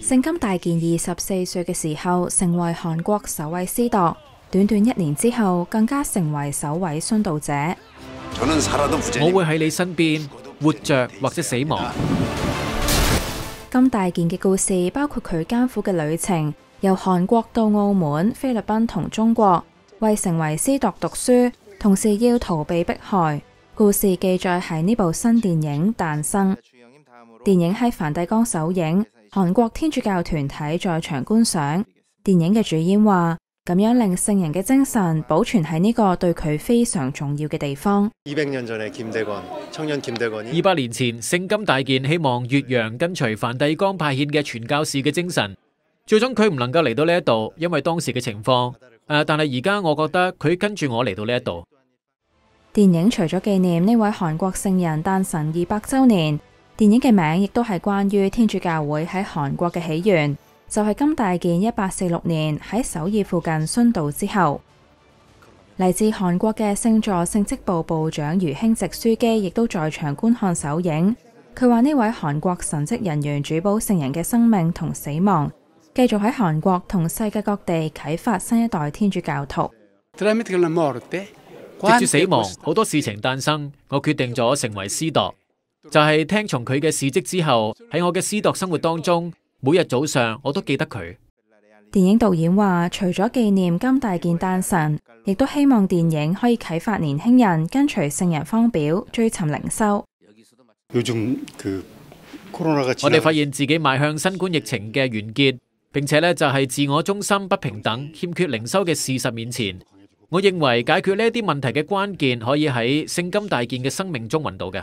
圣金大健二十四岁嘅时候，成为韩国首位师铎。短短一年之后，更加成为首位殉道者。我会喺你身边，活着或者死亡。金大健嘅故事包括佢艰苦嘅旅程，由韩国到澳门、菲律宾同中国，为成为师铎读书，同时要逃避迫害。故事记载喺呢部新电影诞生。电影喺梵蒂冈首映，韩国天主教团体在场观赏。电影嘅主演话：，咁样令圣人嘅精神保存喺呢个对佢非常重要嘅地方。二百年前，圣金大建希望越洋跟随梵蒂冈派遣嘅传教士嘅精神。最终佢唔能够嚟到呢一度，因为当时嘅情况。但系而家我觉得佢跟住我嚟到呢一度。电影除咗纪念呢位韩国圣人诞辰二百周年。电影嘅名亦都系关于天主教会喺韩国嘅起源，就系金大建一八四六年喺首尔附近殉道之后。嚟自韩国嘅圣座圣职部部长余兴直书机亦都在场观看首映。佢话呢位韩国神职人员主保圣人嘅生命同死亡，继续喺韩国同世界各地启发新一代天主教徒。直住死亡，好多事情诞生，我决定咗成为司铎。就系听从佢嘅事迹之后，喺我嘅思读生活当中，每日早上我都记得佢。电影导演话：，除咗纪念金大健诞辰，亦都希望电影可以启发年轻人跟随圣人方表，追寻灵修。我哋发现自己迈向新冠疫情嘅完结，并且咧就系自我中心、不平等、欠缺灵修嘅事实面前，我认为解决呢一啲问题嘅关键，可以喺圣金大健嘅生命中揾到嘅。